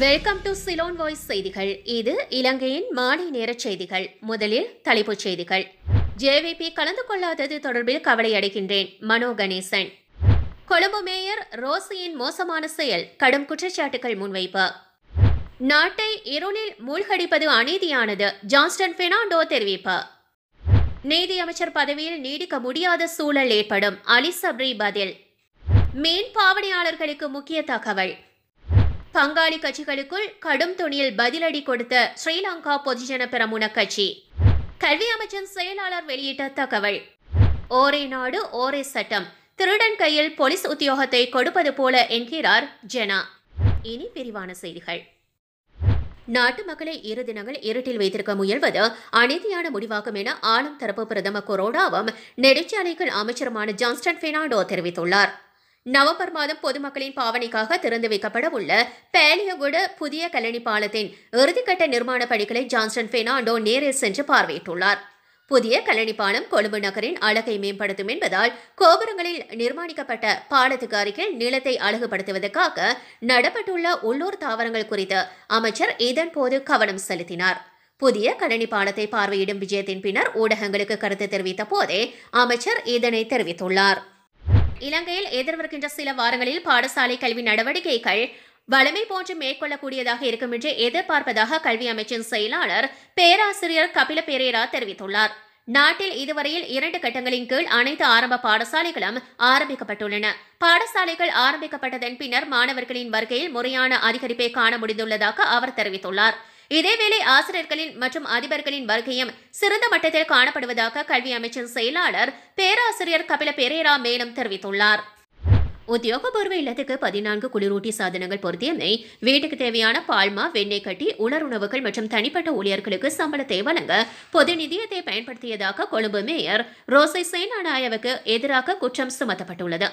welcome to Ceylon voice செய்திகள் இது இலங்கையின் மாலை நேர செய்திகள் முதலில் தலைப்புச் செய்திகள் ஜேவிபி கலந்து கொள்ளாதது தொடர்பில் கவலையடைகின்றேன் மனோ கணேசன் கொழும்பு மேயர் ரோசியின் மோசமான செயல் கடும் குற்றச்சாட்டுகள் முன்வைப்பு நாட்டை இருளில் மூழ்கடிப்பது அநீதியானது ஜான்ஸ்டன் பெர்னாண்டோ தெரிவிப்பு நீதியமைச்சர் பதவியில் நீடிக்க முடியாத சூழல் ஏற்படும் அலி சப்ரி பதில் மீன் பாவனையாளர்களுக்கு முக்கிய தகவல் பங்காளி கட்சிகளுக்குள் கடும் துணியில் பதிலடி கொடுத்த ஸ்ரீலங்கா பொதுஜன பிரமுன கட்சி கல்வி அமைச்சின் செயலாளர் வெளியிட்ட தகவல் ஓரே நாடு ஓரே சட்டம் திருடன் கையில் போலீஸ் உத்தியோகத்தை கொடுப்பது போல என்கிறார் ஜெனா இனி விரிவான செய்திகள் நாட்டு மக்களை இரு தினங்கள் இருட்டில் வைத்திருக்க முயல்வது அநீதியான முடிவாகும் என ஆளும் தரப்பு பிரதமர் கொரோடாவும் நெடுஞ்சாலைகள் அமைச்சருமான ஜான்ஸ்டன் பெர்னாண்டோ தெரிவித்துள்ளார் நவம்பர் மாதம் பொதுமக்களின் பாவனைக்காக திறந்து வைக்கப்பட உள்ள பேலியகுட புதிய கல்லணி பாலத்தின் இறுதிக்கட்ட நிர்மாண பணிகளை ஜான்சன் பெர்னாண்டோ நேரில் சென்று பார்வையிட்டுள்ளார் புதிய கல்லணி பாலம் கொழும்பு நகரின் அழகை மேம்படுத்தும் என்பதால் கோபுரங்களில் நிர்மாணிக்கப்பட்ட பாலத்துக்கு அருகில் நிலத்தை அழகுபடுத்துவதற்காக நடப்பட்டுள்ள உள்ளூர் தாவரங்கள் குறித்து அமைச்சர் இதன்போது கவனம் செலுத்தினார் புதிய கழனி பாலத்தை பார்வையிடும் விஜயத்தின் பின்னர் ஊடகங்களுக்கு கருத்து தெரிவித்த போதே அமைச்சர் இதனை தெரிவித்துள்ளார் இலங்கையில் எதிர்வருகின்ற சில வாரங்களில் பாடசாலை கல்வி நடவடிக்கைகள் வலிமை போன்று மேற்கொள்ளக்கூடியதாக இருக்கும் என்று எதிர்பார்ப்பதாக கல்வி அமைச்சின் செயலாளர் பேராசிரியர் கபில பெரேரா தெரிவித்துள்ளார் நாட்டில் இதுவரையில் இரண்டு கட்டங்களின் கீழ் அனைத்து ஆரம்ப பாடசாலைகளும் ஆரம்பிக்கப்பட்டுள்ளன பாடசாலைகள் ஆரம்பிக்கப்பட்டதன் பின்னர் மாணவர்களின் வருகையில் முறையான அதிகரிப்பை காண முடிந்துள்ளதாக அவர் தெரிவித்துள்ளார் இதேவேளை ஆசிரியர்களின் மற்றும் அதிபர்களின் வருகையும் சிறந்த மட்டத்தில் காணப்படுவதாக கல்வி அமைச்சின் செயலாளர் பேராசிரியர் கபில பெரேரா மேலும் தெரிவித்துள்ளார் உத்தியோகபூர்வ இல்லத்துக்கு பதினான்கு குளிரூட்டி சாதனங்கள் பொருத்தியமை வீட்டுக்கு தேவையான பால்மா வெண்ணெய் கட்டி உணர்வுணவுகள் மற்றும் தனிப்பட்ட ஊழியர்களுக்கு சம்பளத்தை வழங்க பொது நிதியத்தை பயன்படுத்தியதாக கொழும்பு மேயர் ரோசை சேனாநாயவுக்கு எதிராக குற்றம் சுமத்தப்பட்டுள்ளது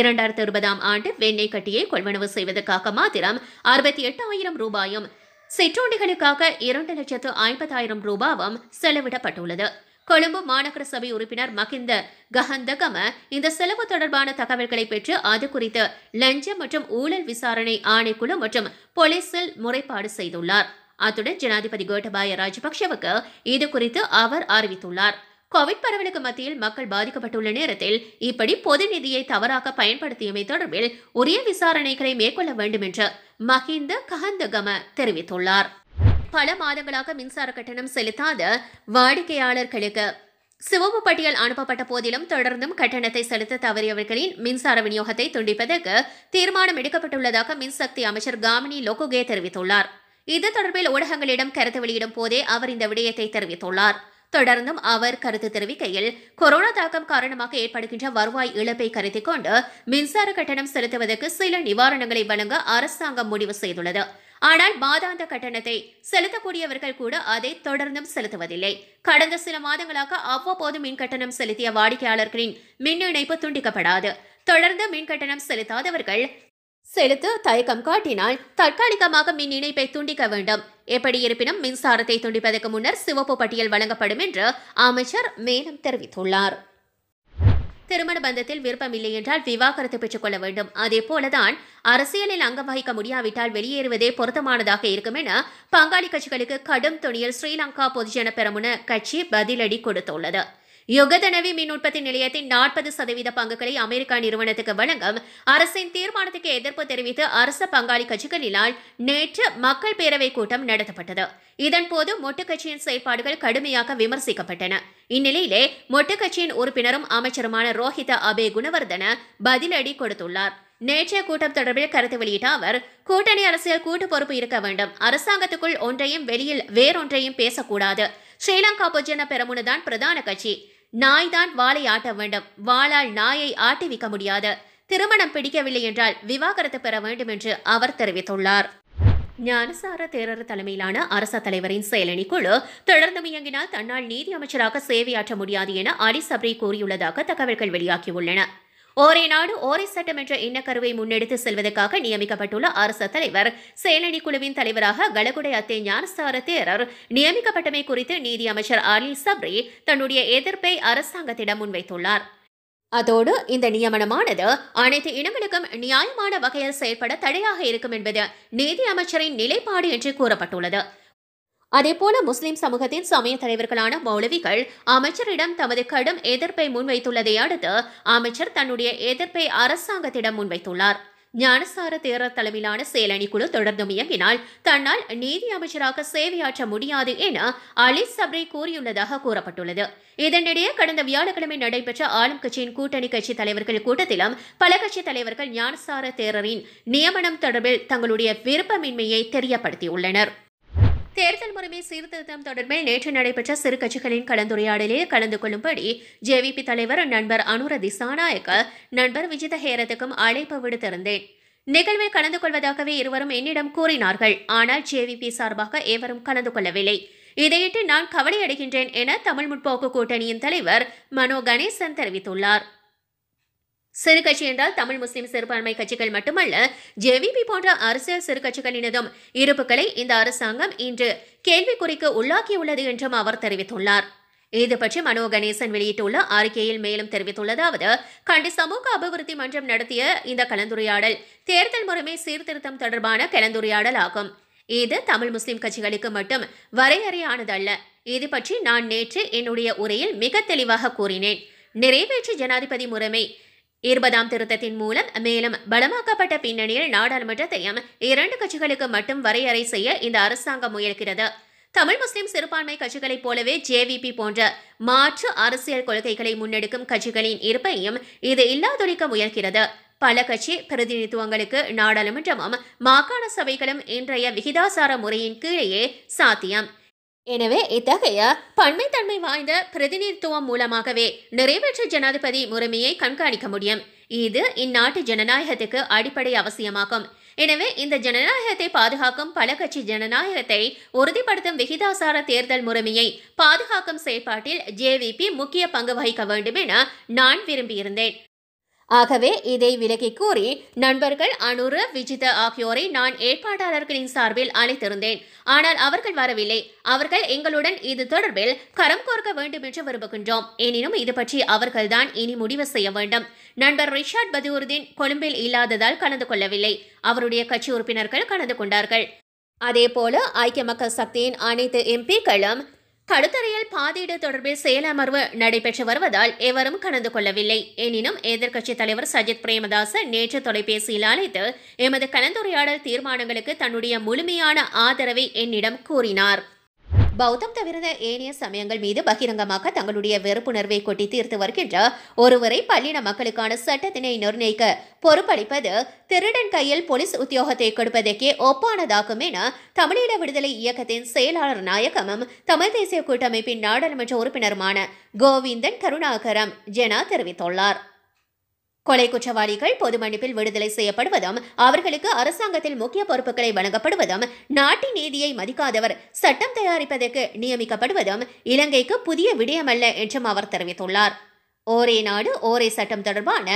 இரண்டாயிரத்தி இருபதாம் ஆண்டு வெண்ணெய் கட்டியை கொள்வனவு செய்வதற்காக மாத்திரம் அறுபத்தி எட்டாயிரம் ரூபாயும் சிற்றுண்டிகளுக்காக இரண்டு லட்சத்து ஐம்பதாயிரம் ரூபாவும் செலவிடப்பட்டுள்ளது கொழும்பு மாநகர சபை உறுப்பினர் மகிந்த கஹந்தகம இந்த செலவு தொடர்பான தகவல்களை பெற்று அது குறித்து லஞ்சம் மற்றும் ஊழல் விசாரணை ஆணைக்குழு மற்றும் போலீசில் முறைப்பாடு செய்துள்ளார் அத்துடன் ஜனாதிபதி கோட்டபாய ராஜபக்சவுக்கு இது குறித்து அவர் அறிவித்துள்ளார் கோவிட் பரவலுக்கு மத்தியில் மக்கள் பாதிக்கப்பட்டுள்ள நேரத்தில் இப்படி பொது நிதியை தவறாக பயன்படுத்தியமை தொடர்பில் உரிய விசாரணைகளை மேற்கொள்ள வேண்டும் என்று மஹிந்த கஹந்தகம தெரிவித்துள்ளார் பல மாதங்களாக மின்சார கட்டணம் செலுத்தாத வாடிக்கையாளர்களுக்கு சிவப்பு பட்டியல் அனுப்பப்பட்ட போதிலும் தொடர்ந்தும் கட்டணத்தை செலுத்த தவறியவர்களின் மின்சார விநியோகத்தை துண்டிப்பதற்கு தீர்மானம் எடுக்கப்பட்டுள்ளதாக மின்சக்தி அமைச்சர் காமினி லோகோகே தெரிவித்துள்ளார் இது தொடர்பில் ஊடகங்களிடம் கருத்து வெளியிடும் போதே அவர் இந்த விடயத்தை தெரிவித்துள்ளார் தொடர்ந்தும் அவர் கருத்து தெரிவிக்கையில் கொரோனா தாக்கம் காரணமாக ஏற்படுகின்ற வருவாய் இழப்பை கருத்தில் கொண்டு மின்சார கட்டணம் செலுத்துவதற்கு சில நிவாரணங்களை வழங்க அரசாங்கம் முடிவு செய்துள்ளது ஆனால் மாதாந்த கட்டணத்தை செலுத்தக்கூடியவர்கள் கூட அதை தொடர்ந்தும் செலுத்துவதில்லை கடந்த சில மாதங்களாக அவ்வப்போது மின் கட்டணம் செலுத்திய வாடிக்கையாளர்களின் மின் இணைப்பு துண்டிக்கப்படாது தொடர்ந்து மின் கட்டணம் செலுத்தாதவர்கள் செலுத்த தயக்கம் காட்டினால் தற்காலிகமாக மின் இணைப்பை துண்டிக்க வேண்டும் எப்படி இருப்பினும் மின்சாரத்தை துண்டிப்பதற்கு முன்னர் சிவப்பு பட்டியல் வழங்கப்படும் என்று அமைச்சர் மேலும் தெரிவித்துள்ளார் திருமண பந்தத்தில் விருப்பம் இல்லை என்றால் விவாகரத்து பெற்றுக்கொள்ள வேண்டும் அதே போலதான் அரசியலில் அங்கம் வகிக்க முடியாவிட்டால் வெளியேறுவதே பொருத்தமானதாக இருக்கும் என பங்காளி கட்சிகளுக்கு கடும் துணியில் ஸ்ரீலங்கா பொதுஜன பெரமுன கட்சி பதிலடி கொடுத்துள்ளது யுகதனவி மின் உற்பத்தி நிலையத்தின் நாற்பது சதவீத பங்குகளை அமெரிக்கா நிறுவனத்துக்கு வழங்கும் அரசின் தீர்மானத்துக்கு எதிர்ப்பு தெரிவித்து அரச பங்காளி கட்சிகளினால் நேற்று மக்கள் பேரவை கூட்டம் நடத்தப்பட்டது இதன்போது மொட்டு கட்சியின் செயல்பாடுகள் கடுமையாக விமர்சிக்கப்பட்டன இந்நிலையிலே மொட்டு கட்சியின் உறுப்பினரும் அமைச்சருமான ரோஹித அபே குணவர்தன பதிலடி கொடுத்துள்ளார் நேற்றைய கூட்டம் தொடர்பில் கருத்து வெளியிட்ட அவர் கூட்டணி அரசியல் கூட்டு பொறுப்பு இருக்க வேண்டும் அரசாங்கத்துக்குள் ஒன்றையும் வெளியில் வேறொன்றையும் பேசக்கூடாது ஸ்ரீலங்கா பொஜன பெரமுனதான் பிரதான கட்சி நாய் தான் வாளை ஆட்ட வேண்டும் வாளால் நாயை ஆட்டிவிக்க முடியாது திருமணம் பிடிக்கவில்லை என்றால் விவாகரத்து பெற வேண்டும் என்று அவர் தெரிவித்துள்ளார் ஞானசார தேரர் தலைமையிலான அரச தலைவரின் செயலணி குழு தொடர்ந்து இயங்கினால் தன்னால் நீதி அமைச்சராக சேவையாற்ற முடியாது என அலிசப்ரி கூறியுள்ளதாக தகவல்கள் வெளியாகியுள்ளன ஒரே நாடு ஒரே சட்டம் என்ற முன்னெடுத்து செல்வதற்காக நியமிக்கப்பட்டுள்ள அரச தலைவர் செயலணி குழுவின் தலைவராக கலகுடை அத்தை ஞானசார தேரர் நியமிக்கப்பட்டமை குறித்து நீதி அமைச்சர் சப்ரி தன்னுடைய எதிர்ப்பை அரசாங்கத்திடம் முன்வைத்துள்ளார் அதோடு இந்த நியமனமானது அனைத்து இனங்களுக்கும் நியாயமான வகையில் செயல்பட தடையாக இருக்கும் என்பது நீதி அமைச்சரின் நிலைப்பாடு என்று கூறப்பட்டுள்ளது அதேபோல முஸ்லிம் சமூகத்தின் சமய தலைவர்களான மௌலவிகள் அமைச்சரிடம் தமது கடும் எதிர்ப்பை முன்வைத்துள்ளதை அடுத்து அமைச்சர் தன்னுடைய எதிர்ப்பை அரசாங்கத்திடம் முன்வைத்துள்ளார் ஞானசார தேரர் தலைமையிலான செயலணி குழு தொடர்ந்து இயங்கினால் தன்னால் நீதி அமைச்சராக சேவையாற்ற முடியாது என அலி சப்ரி கூறியுள்ளதாக கூறப்பட்டுள்ளது இதனிடையே கடந்த வியாழக்கிழமை நடைபெற்ற ஆளும் கட்சியின் கூட்டணி கட்சி தலைவர்கள் கூட்டத்திலும் பல கட்சி தலைவர்கள் ஞானசார தேரரின் நியமனம் தொடர்பில் தங்களுடைய விருப்பமின்மையை தெரியப்படுத்தியுள்ளனர் தேர்தல் முறைமை சீர்திருத்தம் தொடர்பில் நேற்று நடைபெற்ற சிறு கட்சிகளின் கலந்துரையாடலில் கலந்து கொள்ளும்படி ஜேவிபி தலைவர் நண்பர் அனுரதி சாநாயக்க நண்பர் விஜித ஹேரத்துக்கும் அழைப்பு விடுத்திருந்தேன் நிகழ்வில் கலந்து கொள்வதாகவே இருவரும் என்னிடம் கூறினார்கள் ஆனால் ஜேவிபி சார்பாக எவரும் கலந்து கொள்ளவில்லை இதையிட்டு நான் கவலையடைகின்றேன் என தமிழ் முற்போக்கு கூட்டணியின் தலைவர் மனோ கணேசன் தெரிவித்துள்ளார் சிறு கட்சி என்றால் தமிழ் முஸ்லிம் சிறுபான்மை கட்சிகள் மட்டுமல்ல ஜேவிபி போன்ற அரசியல் சிறு கட்சிகளினதும் இருப்புகளை இந்த அரசாங்கம் இன்று கேள்விக்குறிக்கு உள்ளாக்கியுள்ளது என்றும் அவர் தெரிவித்துள்ளார் இது பற்றி மனோ கணேசன் வெளியிட்டுள்ள அறிக்கையில் மேலும் தெரிவித்துள்ளதாவது கண்டி சமூக அபிவிருத்தி மன்றம் நடத்திய இந்த கலந்துரையாடல் தேர்தல் முறைமை சீர்திருத்தம் தொடர்பான கலந்துரையாடல் ஆகும் இது தமிழ் முஸ்லிம் கட்சிகளுக்கு மட்டும் வரையறையானதல்ல இது பற்றி நான் நேற்று என்னுடைய உரையில் மிக தெளிவாக கூறினேன் நிறைவேற்று ஜனாதிபதி முறைமை இருபதாம் திருத்தத்தின் மூலம் மேலும் பலமாக்கப்பட்ட பின்னணியில் நாடாளுமன்றத்தையும் இரண்டு கட்சிகளுக்கு மட்டும் வரையறை செய்ய இந்த அரசாங்கம் முயல்கிறது தமிழ் முஸ்லிம் சிறுபான்மை கட்சிகளைப் போலவே ஜேவிபி போன்ற மாற்று அரசியல் கொள்கைகளை முன்னெடுக்கும் கட்சிகளின் இருப்பையும் இது இல்லாதொழிக்க முயல்கிறது பல கட்சி பிரதிநிதித்துவங்களுக்கு நாடாளுமன்றமும் மாகாண சபைகளும் இன்றைய விகிதாசார முறையின் கீழேயே சாத்தியம் எனவே இத்தகைய பன்மைத்தன்மை வாய்ந்த பிரதிநிதித்துவம் மூலமாகவே நிறைவேற்ற ஜனாதிபதி முறைமையை கண்காணிக்க முடியும் இது இந்நாட்டு ஜனநாயகத்துக்கு அடிப்படை அவசியமாகும் எனவே இந்த ஜனநாயகத்தை பாதுகாக்கும் பல கட்சி ஜனநாயகத்தை உறுதிப்படுத்தும் விகிதாசார தேர்தல் முறைமையை பாதுகாக்கும் செயற்பாட்டில் ஜேவிபி முக்கிய பங்கு வகிக்க வேண்டும் என நான் விரும்பியிருந்தேன் ஆகவே இதை விலகி கூறி நண்பர்கள் அனுரு விஜித ஆகியோரை நான் ஏற்பாட்டாளர்களின் சார்பில் அழைத்திருந்தேன் ஆனால் அவர்கள் வரவில்லை அவர்கள் எங்களுடன் இது தொடர்பில் கரம் கோர்க்க வேண்டும் என்று விரும்புகின்றோம் எனினும் இது பற்றி அவர்கள்தான் இனி முடிவு செய்ய வேண்டும் நண்பர் ரிஷாட் பதியுருதீன் கொழும்பில் இல்லாததால் கலந்து கொள்ளவில்லை அவருடைய கட்சி உறுப்பினர்கள் கலந்து கொண்டார்கள் அதேபோல ஐக்கிய மக்கள் சக்தியின் அனைத்து எம்பிக்களும் கடுத்தறையில் பாதியிட தொடர்பில் செயலமர்வு நடைபெற்று வருவதால் எவரும் கலந்து கொள்ளவில்லை எனினும் எதிர்க்கட்சித் தலைவர் சஜித் பிரேமதாச நேற்று தொலைபேசியில் அழைத்து எமது கலந்துரையாடல் தீர்மானங்களுக்கு தன்னுடைய முழுமையான ஆதரவை என்னிடம் கூறினார் பௌத்தம் தவிர ஏனைய சமயங்கள் மீது பகிரங்கமாக தங்களுடைய வெறுப்புணர்வை கொட்டி தீர்த்து வருகின்ற ஒருவரை பள்ளின மக்களுக்கான சட்டத்தினை நிர்ணயிக்க பொறுப்பளிப்பது திருடன் கையில் போலீஸ் உத்தியோகத்தை கொடுப்பதற்கே ஒப்பானதாகும் என தமிழீழ விடுதலை இயக்கத்தின் செயலாளர் நாயகமும் தமிழ் தேசிய கூட்டமைப்பின் நாடாளுமன்ற உறுப்பினருமான கோவிந்தன் கருணாகரம் ஜெனா தெரிவித்துள்ளார் கொலை குற்றவாளிகள் பொது மன்னிப்பில் விடுதலை செய்யப்படுவதும் அவர்களுக்கு அரசாங்கத்தில் முக்கிய பொறுப்புகளை வழங்கப்படுவதும் நாட்டின் நீதியை மதிக்காதவர் சட்டம் தயாரிப்பதற்கு நியமிக்கப்படுவதும் இலங்கைக்கு புதிய விடயமல்ல என்றும் அவர் தெரிவித்துள்ளார் ஒரே நாடு ஒரே சட்டம் தொடர்பான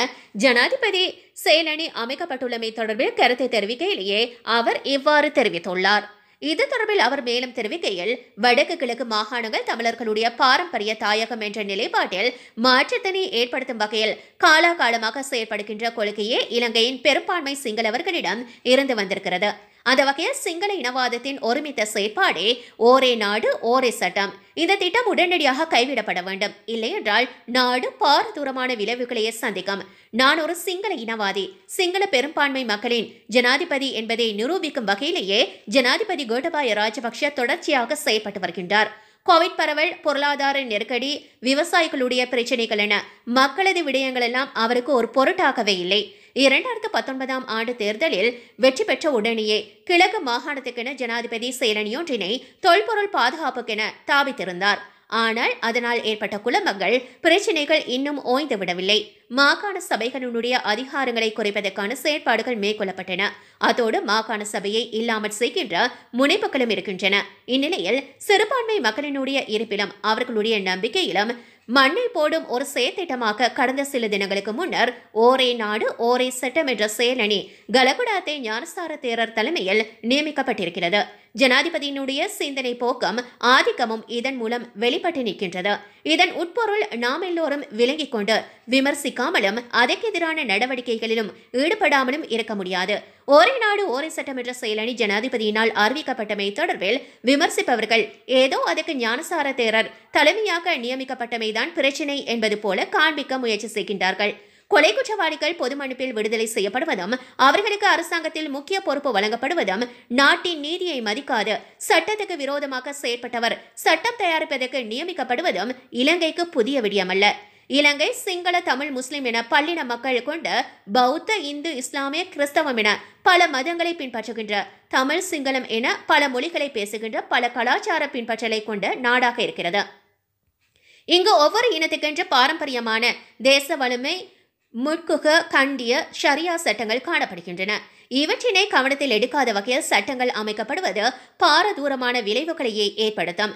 ஜனாதிபதி செயலணி அமைக்கப்பட்டுள்ளமை தொடர்பில் கருத்தை தெரிவிக்கையிலேயே அவர் இவ்வாறு தெரிவித்துள்ளார் இது தொடர்பில் அவர் மேலும் தெரிவிக்கையில் வடக்கு கிழக்கு மாகாணங்கள் தமிழர்களுடைய பாரம்பரிய தாயகம் என்ற நிலைப்பாட்டில் மாற்றத்தினை ஏற்படுத்தும் வகையில் காலாகாலமாக செயற்படுகின்ற கொள்கையே இலங்கையின் பெரும்பான்மை சிங்களவர்களிடம் இருந்து வந்திருக்கிறது அந்த வகையில் சிங்கள இனவாதத்தின் ஒருமித்த செயற்பாடே ஓரே நாடு ஓரே சட்டம் இந்த திட்டம் உடனடியாக கைவிடப்பட வேண்டும் இல்லையென்றால் நாடு பாரதூரமான விளைவுகளையே சந்திக்கும் நான் ஒரு சிங்கள இனவாதி சிங்கள பெரும்பான்மை மக்களின் ஜனாதிபதி என்பதை நிரூபிக்கும் வகையிலேயே ஜனாதிபதி கோட்டபாய ராஜபக்ஷ தொடர்ச்சியாக செயல்பட்டு வருகின்றார் கோவிட் பரவல் பொருளாதார நெருக்கடி விவசாயிகளுடைய பிரச்சனைகள் என மக்களது விடயங்கள் எல்லாம் அவருக்கு ஒரு பொருட்டாகவே இல்லை இரண்டாயிரத்து பத்தொன்பதாம் ஆண்டு தேர்தலில் வெற்றி பெற்ற உடனேயே கிழக்கு மாகாணத்துக்கென ஜனாதிபதி செயலணியொன்றினை தொல்பொருள் பாதுகாப்புக்கென தாவித்திருந்தார் ஆனால் அதனால் ஏற்பட்ட குழப்பங்கள் பிரச்சினைகள் இன்னும் ஓய்ந்து விடவில்லை மாகாண சபைகளினுடைய அதிகாரங்களை குறைப்பதற்கான செயற்பாடுகள் மேற்கொள்ளப்பட்டன அதோடு மாகாண சபையை இல்லாமல் செய்கின்ற முனைப்புகளும் இருக்கின்றன இந்நிலையில் சிறுபான்மை மக்களினுடைய இருப்பிலும் அவர்களுடைய நம்பிக்கையிலும் மண்ணை போடும் ஒரு செயற்திட்டமாக கடந்த சில தினங்களுக்கு முன்னர் ஓரே நாடு ஓரே சட்டம் என்ற செயலணி கலகுடாத்தை ஞானசார தேரர் தலைமையில் நியமிக்கப்பட்டிருக்கிறது ஜனாதிபதியினுடைய சிந்தனை போக்கம் ஆதிக்கமும் இதன் மூலம் வெளிப்பட்டு நிற்கின்றது இதன் உட்பொருள் நாம் எல்லோரும் விளங்கிக் கொண்டு விமர்சிக்காமலும் அதற்கெதிரான நடவடிக்கைகளிலும் ஈடுபடாமலும் இருக்க முடியாது ஒரே நாடு ஒரே சட்டம் என்ற செயலணி ஜனாதிபதியினால் அறிவிக்கப்பட்டமை தொடர்பில் விமர்சிப்பவர்கள் ஏதோ அதற்கு ஞானசார தேரர் தலைமையாக நியமிக்கப்பட்டமைதான் பிரச்சினை என்பது போல காண்பிக்க முயற்சி செய்கின்றார்கள் கொலை குற்றவாளிகள் பொது விடுதலை செய்யப்படுவதும் அவர்களுக்கு அரசாங்கத்தில் முக்கிய பொறுப்பு வழங்கப்படுவதும் நாட்டின் நீதியை மதிக்காது சட்டத்துக்கு விரோதமாக செயற்பட்டவர் சட்டம் தயாரிப்பதற்கு நியமிக்கப்படுவதும் இலங்கைக்கு புதிய அல்ல இலங்கை சிங்கள தமிழ் முஸ்லிம் என பல்லின மக்கள் கொண்ட பௌத்த இந்து இஸ்லாமிய கிறிஸ்தவம் என பல மதங்களை பின்பற்றுகின்ற தமிழ் சிங்களம் என பல மொழிகளை பேசுகின்ற பல கலாச்சார பின்பற்றலை கொண்ட நாடாக இருக்கிறது இங்கு ஒவ்வொரு இனத்துக்கென்று பாரம்பரியமான தேச வலிமை முட்குக கண்டிய ஷரியா சட்டங்கள் காணப்படுகின்றன இவற்றினை கவனத்தில் எடுக்காத வகையில் சட்டங்கள் அமைக்கப்படுவது பாரதூரமான விளைவுகளையே ஏற்படுத்தும்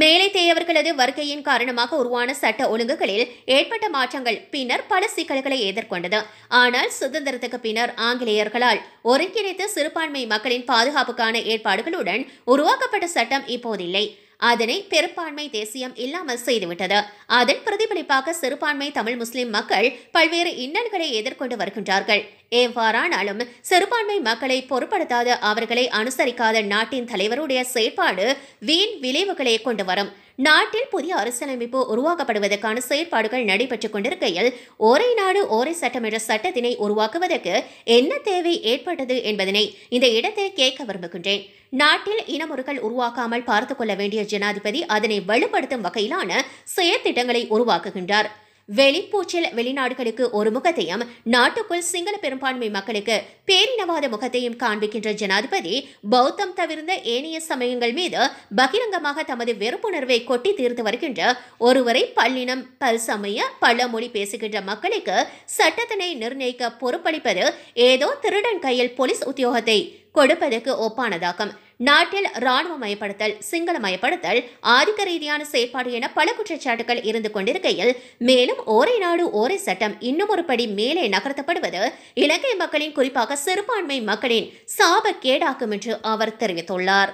மேலே தேயவர்களது வருகையின் காரணமாக உருவான சட்ட ஒழுங்குகளில் ஏற்பட்ட மாற்றங்கள் பின்னர் பல சிக்கல்களை எதிர்கொண்டது ஆனால் சுதந்திரத்துக்கு பின்னர் ஆங்கிலேயர்களால் ஒருங்கிணைத்து சிறுபான்மை மக்களின் பாதுகாப்புக்கான ஏற்பாடுகளுடன் உருவாக்கப்பட்ட சட்டம் இப்போதில்லை அதனை பெரும்பான்மை தேசியம் இல்லாமல் செய்துவிட்டது அதன் பிரதிபலிப்பாக சிறுபான்மை தமிழ் முஸ்லிம் மக்கள் பல்வேறு இன்னல்களை எதிர்கொண்டு வருகின்றார்கள் எவ்வாறானாலும் சிறுபான்மை மக்களை பொருட்படுத்தாத அவர்களை அனுசரிக்காத நாட்டின் தலைவருடைய செயற்பாடு வீண் விளைவுகளை கொண்டு வரும் நாட்டில் புதிய அரசியலமைப்பு உருவாக்கப்படுவதற்கான செயற்பாடுகள் நடைபெற்றுக் கொண்டிருக்கையில் ஒரே நாடு ஒரே சட்டம் என்ற சட்டத்தினை உருவாக்குவதற்கு என்ன தேவை ஏற்பட்டது என்பதனை இந்த இடத்தில் கேட்க விரும்புகின்றேன் நாட்டில் இனமுறுகள் உருவாக்காமல் பார்த்துக் கொள்ள வேண்டிய ஜனாதிபதி அதனை வலுப்படுத்தும் வகையிலான செயற்திட்டங்களை உருவாக்குகின்றார் வெளிப்பூச்சல் வெளிநாடுகளுக்கு ஒரு முகத்தையும் நாட்டுக்குள் சிங்கள பெரும்பான்மை மக்களுக்கு பேரினவாத முகத்தையும் காண்பிக்கின்ற ஜனாதிபதி பௌத்தம் தவிர்ந்த ஏனைய சமயங்கள் மீது பகிரங்கமாக தமது வெறுப்புணர்வை கொட்டி தீர்த்து வருகின்ற ஒருவரை பல்லினம் பல் சமய பல மொழி பேசுகின்ற மக்களுக்கு சட்டத்தினை நிர்ணயிக்க பொறுப்பளிப்பது ஏதோ திருடன் கையில் போலீஸ் உத்தியோகத்தை கொடுப்பதற்கு ஒப்பானதாகும் நாட்டில் சிங்கள சிங்களமயப்படுத்தல் ஆதிக்க ரீதியான செயற்பாடு என பல குற்றச்சாட்டுகள் இருந்து கொண்டிருக்கையில் மேலும் ஒரே நாடு ஒரே சட்டம் இன்னும் ஒரு படி மேலே நகர்த்தப்படுவது இலங்கை மக்களின் குறிப்பாக சிறுபான்மை மக்களின் சாப கேடாக்கும் என்று அவர் தெரிவித்துள்ளார்